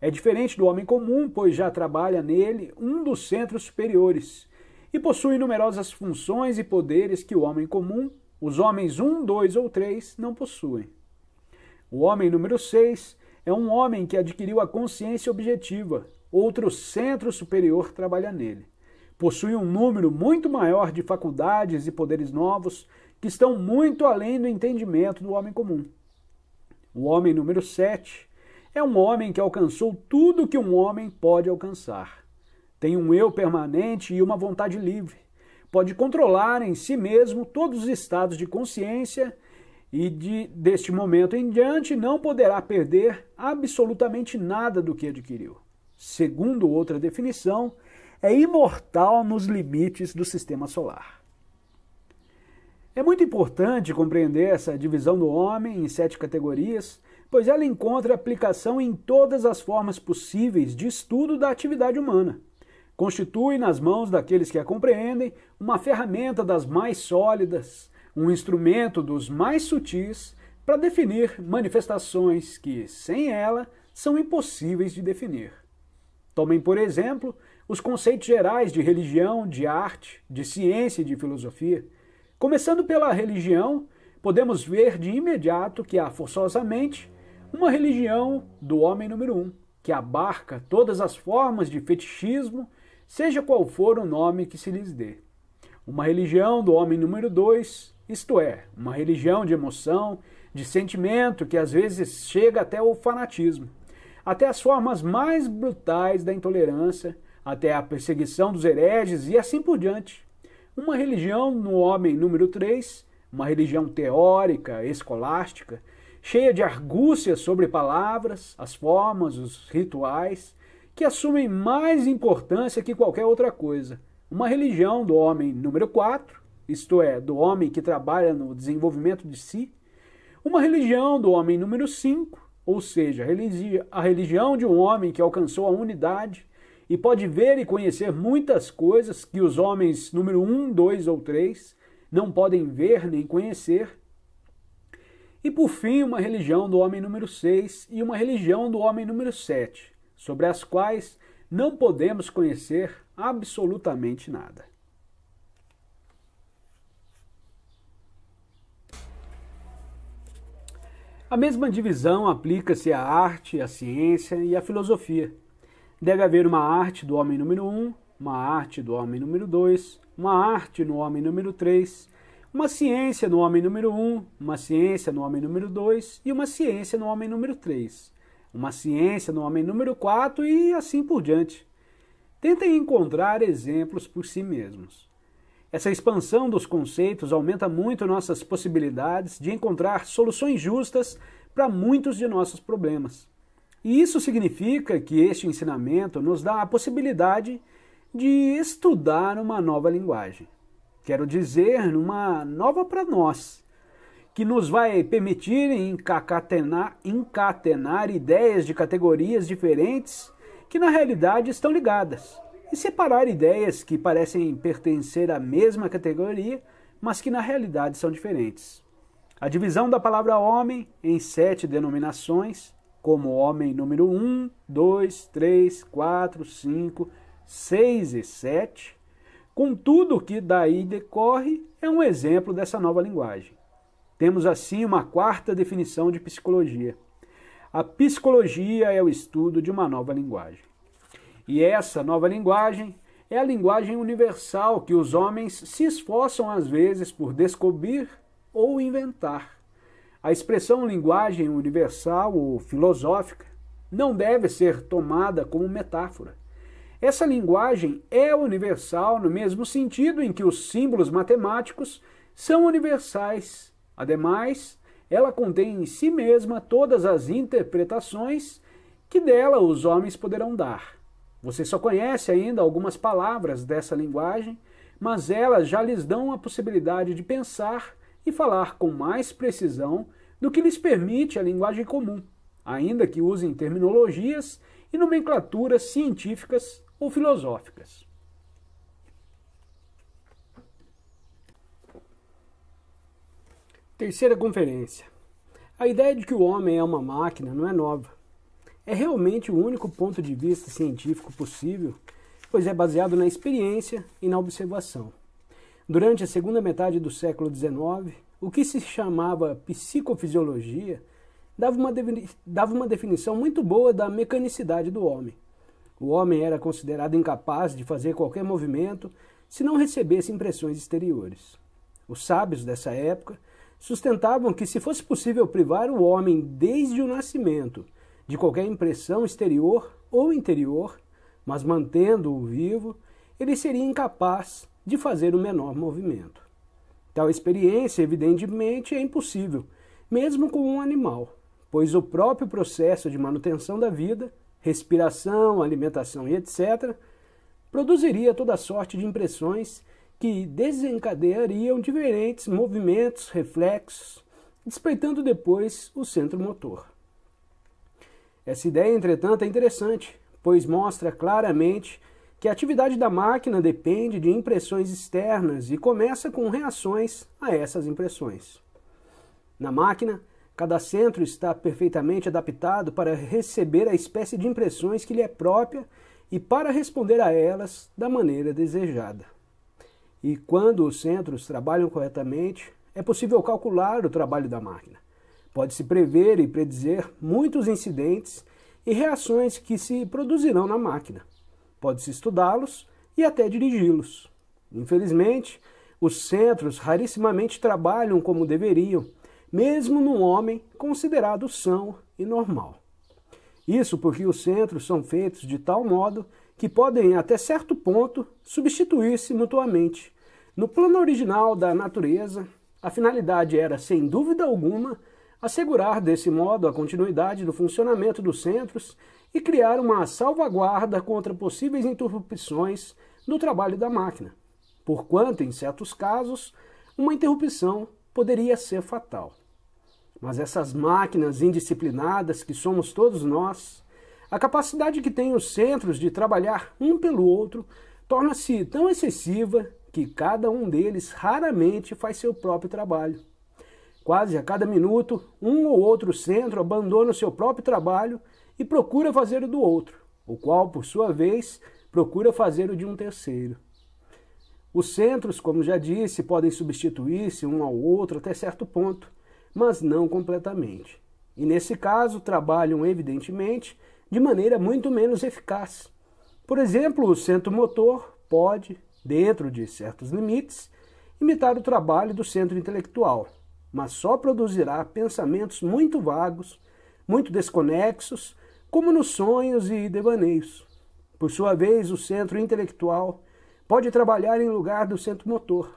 é diferente do homem comum, pois já trabalha nele um dos centros superiores e possui numerosas funções e poderes que o homem comum, os homens 1, um, 2 ou 3, não possuem. O homem número 6 é um homem que adquiriu a consciência objetiva, outro centro superior trabalha nele. Possui um número muito maior de faculdades e poderes novos que estão muito além do entendimento do homem comum. O homem número 7 é um homem que alcançou tudo que um homem pode alcançar. Tem um eu permanente e uma vontade livre. Pode controlar em si mesmo todos os estados de consciência e de, deste momento em diante não poderá perder absolutamente nada do que adquiriu. Segundo outra definição, é imortal nos limites do sistema solar. É muito importante compreender essa divisão do homem em sete categorias pois ela encontra aplicação em todas as formas possíveis de estudo da atividade humana. Constitui, nas mãos daqueles que a compreendem, uma ferramenta das mais sólidas, um instrumento dos mais sutis para definir manifestações que, sem ela, são impossíveis de definir. Tomem, por exemplo, os conceitos gerais de religião, de arte, de ciência e de filosofia. Começando pela religião, podemos ver de imediato que há forçosamente uma religião do homem número um, que abarca todas as formas de fetichismo, seja qual for o nome que se lhes dê. Uma religião do homem número dois, isto é, uma religião de emoção, de sentimento que às vezes chega até o fanatismo, até as formas mais brutais da intolerância, até a perseguição dos hereges e assim por diante. Uma religião no homem número 3, uma religião teórica, escolástica, cheia de argúcia sobre palavras, as formas, os rituais, que assumem mais importância que qualquer outra coisa. Uma religião do homem número 4, isto é, do homem que trabalha no desenvolvimento de si, uma religião do homem número 5, ou seja, a religião de um homem que alcançou a unidade e pode ver e conhecer muitas coisas que os homens número 1, um, 2 ou 3 não podem ver nem conhecer, e por fim, uma religião do homem número 6 e uma religião do homem número 7, sobre as quais não podemos conhecer absolutamente nada. A mesma divisão aplica-se à arte, à ciência e à filosofia. Deve haver uma arte do homem número 1, um, uma arte do homem número 2, uma arte no homem número 3 uma ciência no homem número 1, um, uma ciência no homem número 2 e uma ciência no homem número 3. Uma ciência no homem número 4 e assim por diante. Tentem encontrar exemplos por si mesmos. Essa expansão dos conceitos aumenta muito nossas possibilidades de encontrar soluções justas para muitos de nossos problemas. E isso significa que este ensinamento nos dá a possibilidade de estudar uma nova linguagem quero dizer, numa nova para nós, que nos vai permitir encatenar, encatenar ideias de categorias diferentes que na realidade estão ligadas, e separar ideias que parecem pertencer à mesma categoria, mas que na realidade são diferentes. A divisão da palavra homem em sete denominações, como homem número 1, 2, 3, 4, 5, 6 e 7, Contudo, o que daí decorre é um exemplo dessa nova linguagem. Temos assim uma quarta definição de psicologia. A psicologia é o estudo de uma nova linguagem. E essa nova linguagem é a linguagem universal que os homens se esforçam às vezes por descobrir ou inventar. A expressão linguagem universal ou filosófica não deve ser tomada como metáfora essa linguagem é universal no mesmo sentido em que os símbolos matemáticos são universais. Ademais, ela contém em si mesma todas as interpretações que dela os homens poderão dar. Você só conhece ainda algumas palavras dessa linguagem, mas elas já lhes dão a possibilidade de pensar e falar com mais precisão do que lhes permite a linguagem comum, ainda que usem terminologias e nomenclaturas científicas ou filosóficas. Terceira conferência. A ideia de que o homem é uma máquina não é nova. É realmente o único ponto de vista científico possível, pois é baseado na experiência e na observação. Durante a segunda metade do século XIX, o que se chamava psicofisiologia dava uma, dava uma definição muito boa da mecanicidade do homem. O homem era considerado incapaz de fazer qualquer movimento se não recebesse impressões exteriores. Os sábios dessa época sustentavam que, se fosse possível privar o homem desde o nascimento de qualquer impressão exterior ou interior, mas mantendo-o vivo, ele seria incapaz de fazer o menor movimento. Tal experiência, evidentemente, é impossível, mesmo com um animal, pois o próprio processo de manutenção da vida respiração, alimentação e etc., produziria toda sorte de impressões que desencadeariam diferentes movimentos, reflexos, despeitando depois o centro motor. Essa ideia, entretanto, é interessante, pois mostra claramente que a atividade da máquina depende de impressões externas e começa com reações a essas impressões. Na máquina, Cada centro está perfeitamente adaptado para receber a espécie de impressões que lhe é própria e para responder a elas da maneira desejada. E quando os centros trabalham corretamente, é possível calcular o trabalho da máquina. Pode-se prever e predizer muitos incidentes e reações que se produzirão na máquina. Pode-se estudá-los e até dirigi-los. Infelizmente, os centros rarissimamente trabalham como deveriam mesmo num homem considerado são e normal. Isso porque os centros são feitos de tal modo que podem, até certo ponto, substituir-se mutuamente. No plano original da natureza, a finalidade era, sem dúvida alguma, assegurar desse modo a continuidade do funcionamento dos centros e criar uma salvaguarda contra possíveis interrupções no trabalho da máquina, porquanto, em certos casos, uma interrupção poderia ser fatal. Mas essas máquinas indisciplinadas que somos todos nós, a capacidade que têm os centros de trabalhar um pelo outro torna-se tão excessiva que cada um deles raramente faz seu próprio trabalho. Quase a cada minuto, um ou outro centro abandona o seu próprio trabalho e procura fazer o do outro, o qual, por sua vez, procura fazer o de um terceiro. Os centros, como já disse, podem substituir-se um ao outro até certo ponto, mas não completamente. E nesse caso, trabalham, evidentemente, de maneira muito menos eficaz. Por exemplo, o centro motor pode, dentro de certos limites, imitar o trabalho do centro intelectual, mas só produzirá pensamentos muito vagos, muito desconexos, como nos sonhos e devaneios. Por sua vez, o centro intelectual Pode trabalhar em lugar do centro motor.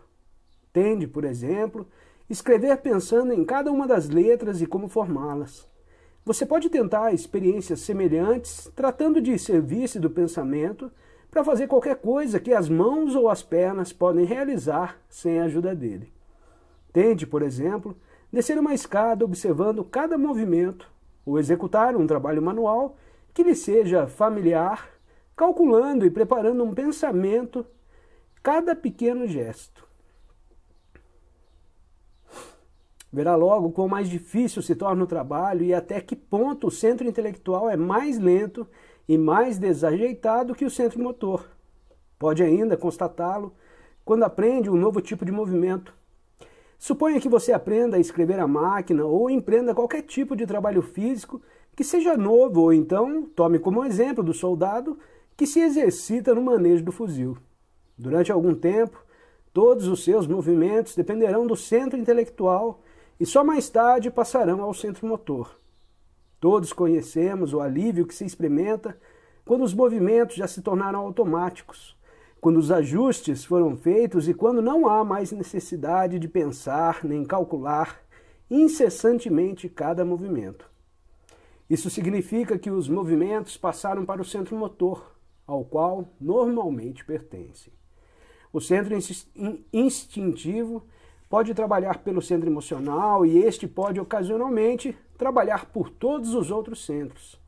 Tende, por exemplo, escrever pensando em cada uma das letras e como formá-las. Você pode tentar experiências semelhantes tratando de serviço do pensamento para fazer qualquer coisa que as mãos ou as pernas podem realizar sem a ajuda dele. Tende, por exemplo, descer uma escada observando cada movimento ou executar um trabalho manual que lhe seja familiar, calculando e preparando um pensamento cada pequeno gesto. Verá logo quão mais difícil se torna o trabalho e até que ponto o centro intelectual é mais lento e mais desajeitado que o centro motor. Pode ainda constatá-lo quando aprende um novo tipo de movimento. Suponha que você aprenda a escrever a máquina ou empreenda qualquer tipo de trabalho físico que seja novo, ou então tome como exemplo do soldado que se exercita no manejo do fuzil. Durante algum tempo, todos os seus movimentos dependerão do centro intelectual e só mais tarde passarão ao centro motor. Todos conhecemos o alívio que se experimenta quando os movimentos já se tornaram automáticos, quando os ajustes foram feitos e quando não há mais necessidade de pensar nem calcular incessantemente cada movimento. Isso significa que os movimentos passaram para o centro motor, ao qual normalmente pertencem. O centro instintivo pode trabalhar pelo centro emocional e este pode ocasionalmente trabalhar por todos os outros centros.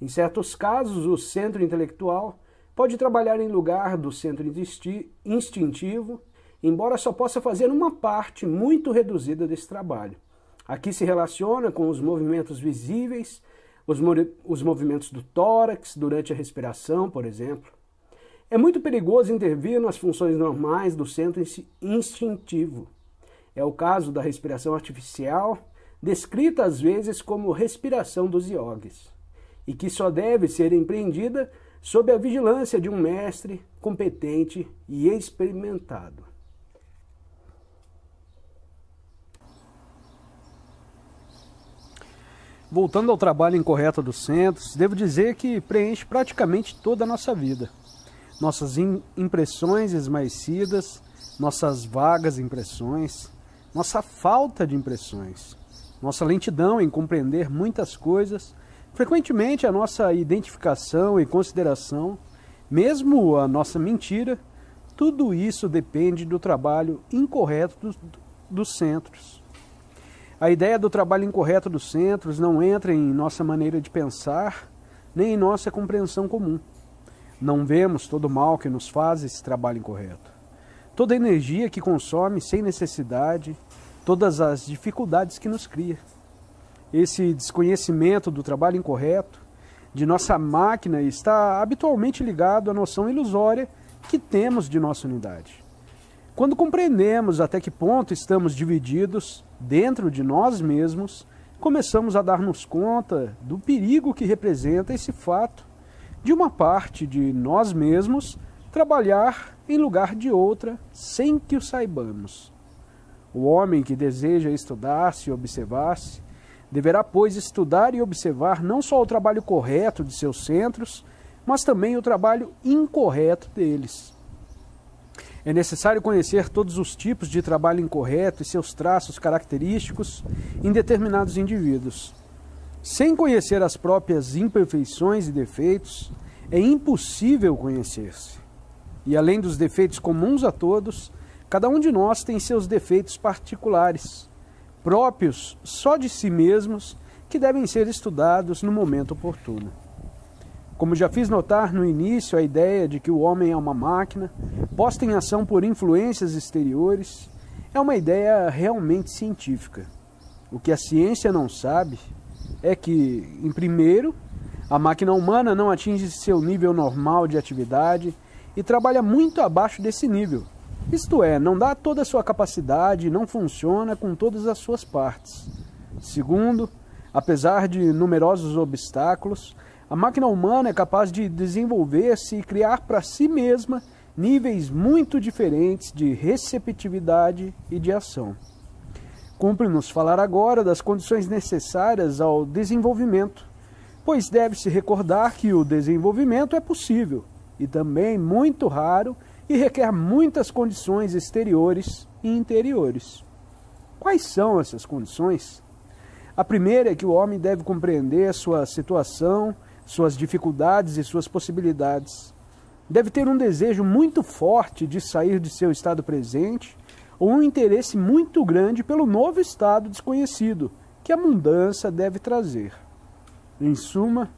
Em certos casos, o centro intelectual pode trabalhar em lugar do centro instintivo, embora só possa fazer uma parte muito reduzida desse trabalho. Aqui se relaciona com os movimentos visíveis, os, os movimentos do tórax durante a respiração, por exemplo. É muito perigoso intervir nas funções normais do centro instintivo. É o caso da respiração artificial, descrita às vezes como respiração dos iogues, e que só deve ser empreendida sob a vigilância de um mestre competente e experimentado. Voltando ao trabalho incorreto dos centros, devo dizer que preenche praticamente toda a nossa vida nossas impressões esmaecidas, nossas vagas impressões, nossa falta de impressões, nossa lentidão em compreender muitas coisas, frequentemente a nossa identificação e consideração, mesmo a nossa mentira, tudo isso depende do trabalho incorreto dos, dos centros. A ideia do trabalho incorreto dos centros não entra em nossa maneira de pensar, nem em nossa compreensão comum. Não vemos todo o mal que nos faz esse trabalho incorreto. Toda a energia que consome sem necessidade, todas as dificuldades que nos cria. Esse desconhecimento do trabalho incorreto de nossa máquina está habitualmente ligado à noção ilusória que temos de nossa unidade. Quando compreendemos até que ponto estamos divididos dentro de nós mesmos, começamos a dar-nos conta do perigo que representa esse fato de uma parte de nós mesmos trabalhar em lugar de outra sem que o saibamos. O homem que deseja estudar-se e observar-se deverá, pois, estudar e observar não só o trabalho correto de seus centros, mas também o trabalho incorreto deles. É necessário conhecer todos os tipos de trabalho incorreto e seus traços característicos em determinados indivíduos sem conhecer as próprias imperfeições e defeitos, é impossível conhecer-se. E além dos defeitos comuns a todos, cada um de nós tem seus defeitos particulares, próprios só de si mesmos, que devem ser estudados no momento oportuno. Como já fiz notar no início, a ideia de que o homem é uma máquina, posta em ação por influências exteriores, é uma ideia realmente científica. O que a ciência não sabe é que, em primeiro, a máquina humana não atinge seu nível normal de atividade e trabalha muito abaixo desse nível. Isto é, não dá toda a sua capacidade e não funciona com todas as suas partes. Segundo, apesar de numerosos obstáculos, a máquina humana é capaz de desenvolver-se e criar para si mesma níveis muito diferentes de receptividade e de ação. Cumpre-nos falar agora das condições necessárias ao desenvolvimento, pois deve-se recordar que o desenvolvimento é possível e também muito raro e requer muitas condições exteriores e interiores. Quais são essas condições? A primeira é que o homem deve compreender sua situação, suas dificuldades e suas possibilidades. Deve ter um desejo muito forte de sair de seu estado presente ou um interesse muito grande pelo novo estado desconhecido que a mudança deve trazer. Em suma,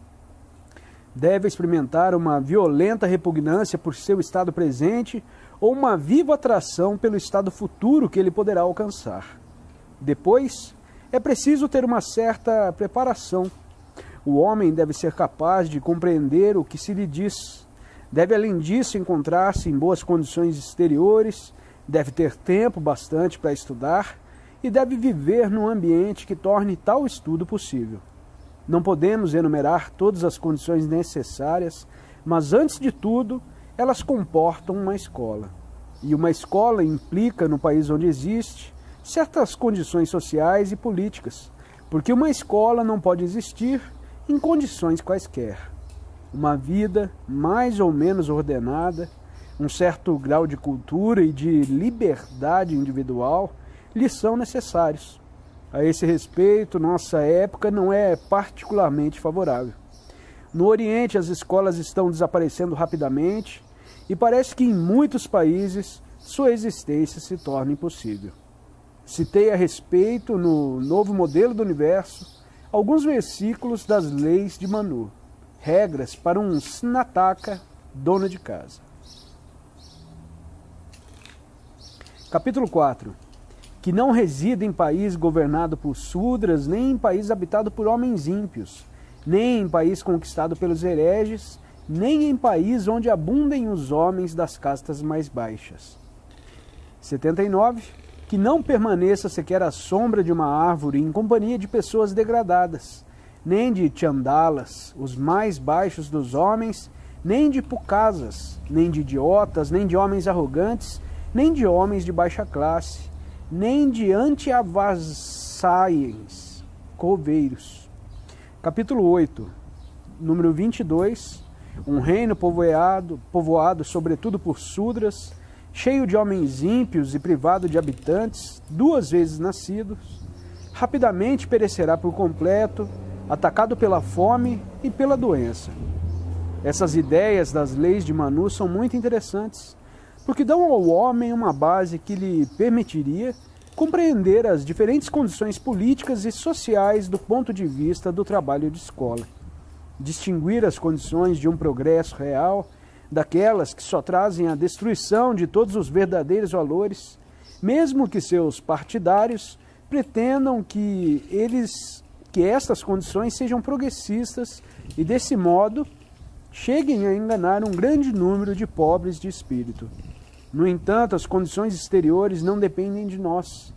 deve experimentar uma violenta repugnância por seu estado presente ou uma viva atração pelo estado futuro que ele poderá alcançar. Depois, é preciso ter uma certa preparação. O homem deve ser capaz de compreender o que se lhe diz. Deve, além disso, encontrar-se em boas condições exteriores deve ter tempo bastante para estudar e deve viver num ambiente que torne tal estudo possível. Não podemos enumerar todas as condições necessárias, mas antes de tudo, elas comportam uma escola. E uma escola implica, no país onde existe, certas condições sociais e políticas, porque uma escola não pode existir em condições quaisquer. Uma vida mais ou menos ordenada, um certo grau de cultura e de liberdade individual lhes são necessários. A esse respeito, nossa época não é particularmente favorável. No Oriente, as escolas estão desaparecendo rapidamente e parece que em muitos países sua existência se torna impossível. Citei a respeito, no novo modelo do universo, alguns versículos das leis de Manu, regras para um sinataka, dono de casa. Capítulo 4. Que não reside em país governado por sudras, nem em país habitado por homens ímpios, nem em país conquistado pelos hereges, nem em país onde abundem os homens das castas mais baixas. 79. Que não permaneça sequer à sombra de uma árvore em companhia de pessoas degradadas, nem de tchandalas, os mais baixos dos homens, nem de pucasas, nem de idiotas, nem de homens arrogantes, nem de homens de baixa classe, nem de antiavassais, coveiros. Capítulo 8, número 22. Um reino povoado, povoado sobretudo por sudras, cheio de homens ímpios e privado de habitantes, duas vezes nascidos, rapidamente perecerá por completo, atacado pela fome e pela doença. Essas ideias das leis de Manu são muito interessantes porque dão ao homem uma base que lhe permitiria compreender as diferentes condições políticas e sociais do ponto de vista do trabalho de escola, distinguir as condições de um progresso real daquelas que só trazem a destruição de todos os verdadeiros valores, mesmo que seus partidários pretendam que eles que estas condições sejam progressistas e desse modo cheguem a enganar um grande número de pobres de espírito. No entanto, as condições exteriores não dependem de nós.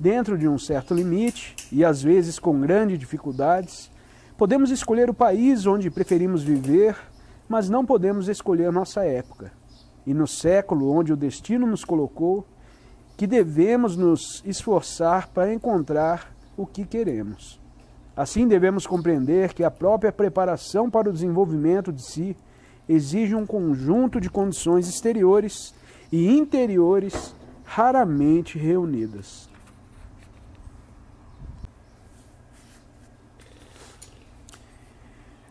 Dentro de um certo limite, e às vezes com grandes dificuldades, podemos escolher o país onde preferimos viver, mas não podemos escolher nossa época. E no século onde o destino nos colocou, que devemos nos esforçar para encontrar o que queremos. Assim, devemos compreender que a própria preparação para o desenvolvimento de si exige um conjunto de condições exteriores e interiores raramente reunidas.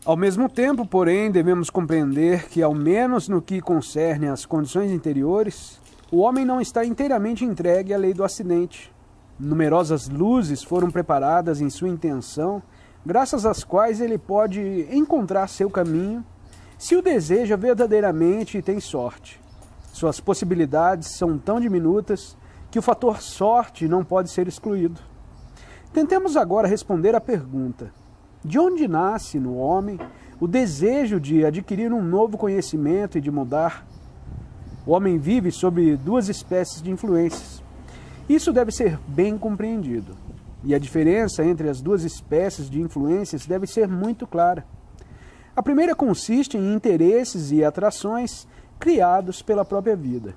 Ao mesmo tempo, porém, devemos compreender que, ao menos no que concerne às condições interiores, o homem não está inteiramente entregue à lei do acidente. Numerosas luzes foram preparadas em sua intenção, graças às quais ele pode encontrar seu caminho, se o deseja verdadeiramente e tem sorte. Suas possibilidades são tão diminutas que o fator sorte não pode ser excluído. Tentemos agora responder à pergunta: de onde nasce no homem o desejo de adquirir um novo conhecimento e de mudar? O homem vive sob duas espécies de influências. Isso deve ser bem compreendido. E a diferença entre as duas espécies de influências deve ser muito clara. A primeira consiste em interesses e atrações criados pela própria vida.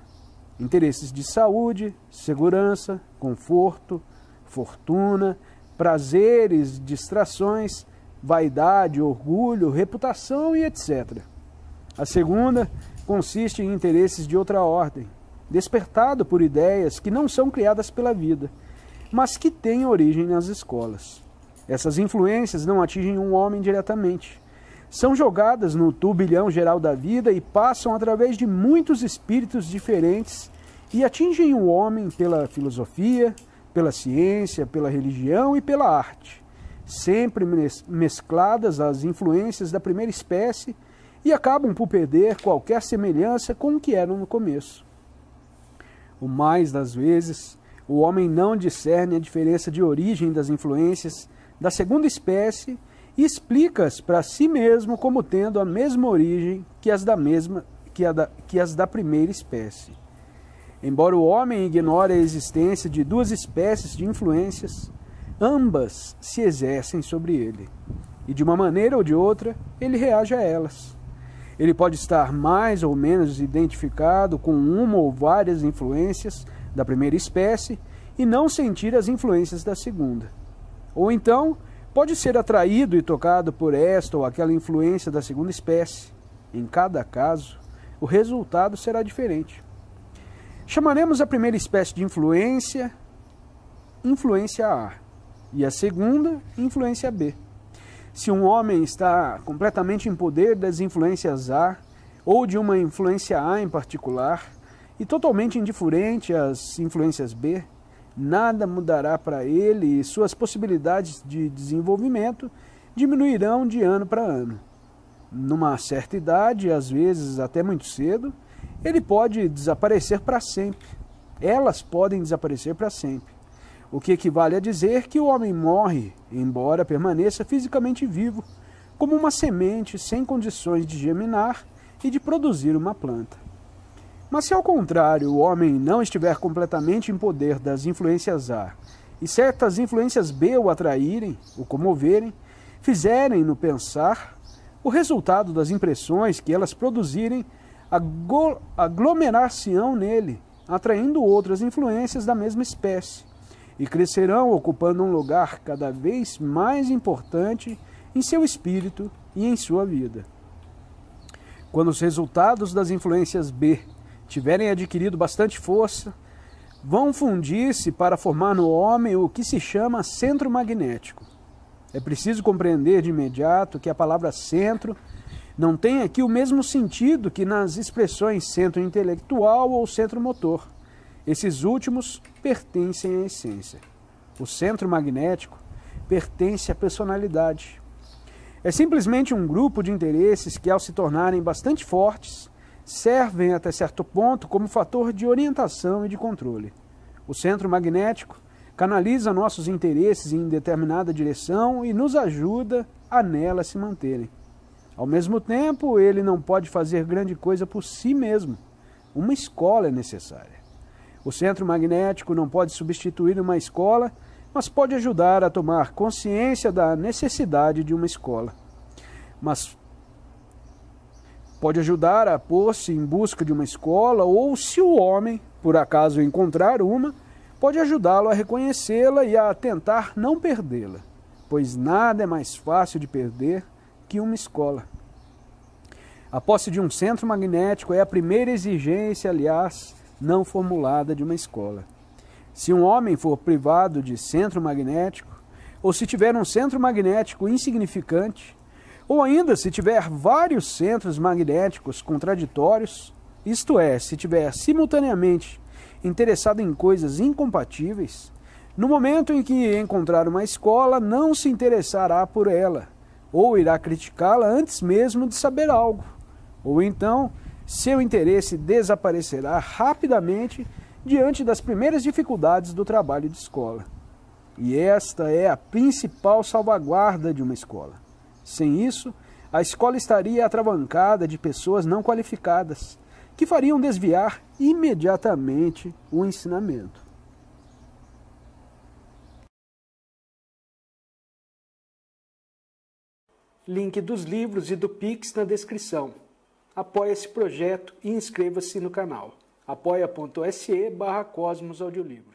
Interesses de saúde, segurança, conforto, fortuna, prazeres, distrações, vaidade, orgulho, reputação e etc. A segunda consiste em interesses de outra ordem, despertado por ideias que não são criadas pela vida, mas que têm origem nas escolas. Essas influências não atingem um homem diretamente, são jogadas no turbilhão geral da vida e passam através de muitos espíritos diferentes e atingem o homem pela filosofia, pela ciência, pela religião e pela arte, sempre mescladas às influências da primeira espécie e acabam por perder qualquer semelhança com o que eram no começo. O mais das vezes, o homem não discerne a diferença de origem das influências da segunda espécie explica-as para si mesmo como tendo a mesma origem que as da mesma que, a da, que as da primeira espécie. Embora o homem ignore a existência de duas espécies de influências, ambas se exercem sobre ele, e de uma maneira ou de outra ele reage a elas. Ele pode estar mais ou menos identificado com uma ou várias influências da primeira espécie e não sentir as influências da segunda. Ou então, pode ser atraído e tocado por esta ou aquela influência da segunda espécie. Em cada caso, o resultado será diferente. Chamaremos a primeira espécie de influência influência A e a segunda influência B. Se um homem está completamente em poder das influências A ou de uma influência A em particular e totalmente indiferente às influências B, nada mudará para ele e suas possibilidades de desenvolvimento diminuirão de ano para ano. Numa certa idade, às vezes até muito cedo, ele pode desaparecer para sempre. Elas podem desaparecer para sempre. O que equivale a dizer que o homem morre, embora permaneça fisicamente vivo, como uma semente sem condições de germinar e de produzir uma planta. Mas se ao contrário o homem não estiver completamente em poder das influências A e certas influências B o atraírem, o comoverem, fizerem-no pensar, o resultado das impressões que elas produzirem aglomerar-se-ão nele, atraindo outras influências da mesma espécie, e crescerão ocupando um lugar cada vez mais importante em seu espírito e em sua vida. Quando os resultados das influências B tiverem adquirido bastante força, vão fundir-se para formar no homem o que se chama centro magnético. É preciso compreender de imediato que a palavra centro não tem aqui o mesmo sentido que nas expressões centro intelectual ou centro motor. Esses últimos pertencem à essência. O centro magnético pertence à personalidade. É simplesmente um grupo de interesses que, ao se tornarem bastante fortes, servem até certo ponto como fator de orientação e de controle. O centro magnético canaliza nossos interesses em determinada direção e nos ajuda a nela se manterem. Ao mesmo tempo, ele não pode fazer grande coisa por si mesmo. Uma escola é necessária. O centro magnético não pode substituir uma escola, mas pode ajudar a tomar consciência da necessidade de uma escola. Mas pode ajudar a pôr-se em busca de uma escola ou, se o homem, por acaso, encontrar uma, pode ajudá-lo a reconhecê-la e a tentar não perdê-la, pois nada é mais fácil de perder que uma escola. A posse de um centro magnético é a primeira exigência, aliás, não formulada de uma escola. Se um homem for privado de centro magnético, ou se tiver um centro magnético insignificante, ou ainda, se tiver vários centros magnéticos contraditórios, isto é, se tiver simultaneamente interessado em coisas incompatíveis, no momento em que encontrar uma escola, não se interessará por ela, ou irá criticá-la antes mesmo de saber algo. Ou então, seu interesse desaparecerá rapidamente diante das primeiras dificuldades do trabalho de escola. E esta é a principal salvaguarda de uma escola. Sem isso, a escola estaria atravancada de pessoas não qualificadas, que fariam desviar imediatamente o ensinamento. Link dos livros e do Pix na descrição. Apoie esse projeto e inscreva-se no canal. apoia.se barra Cosmos Audiolivro.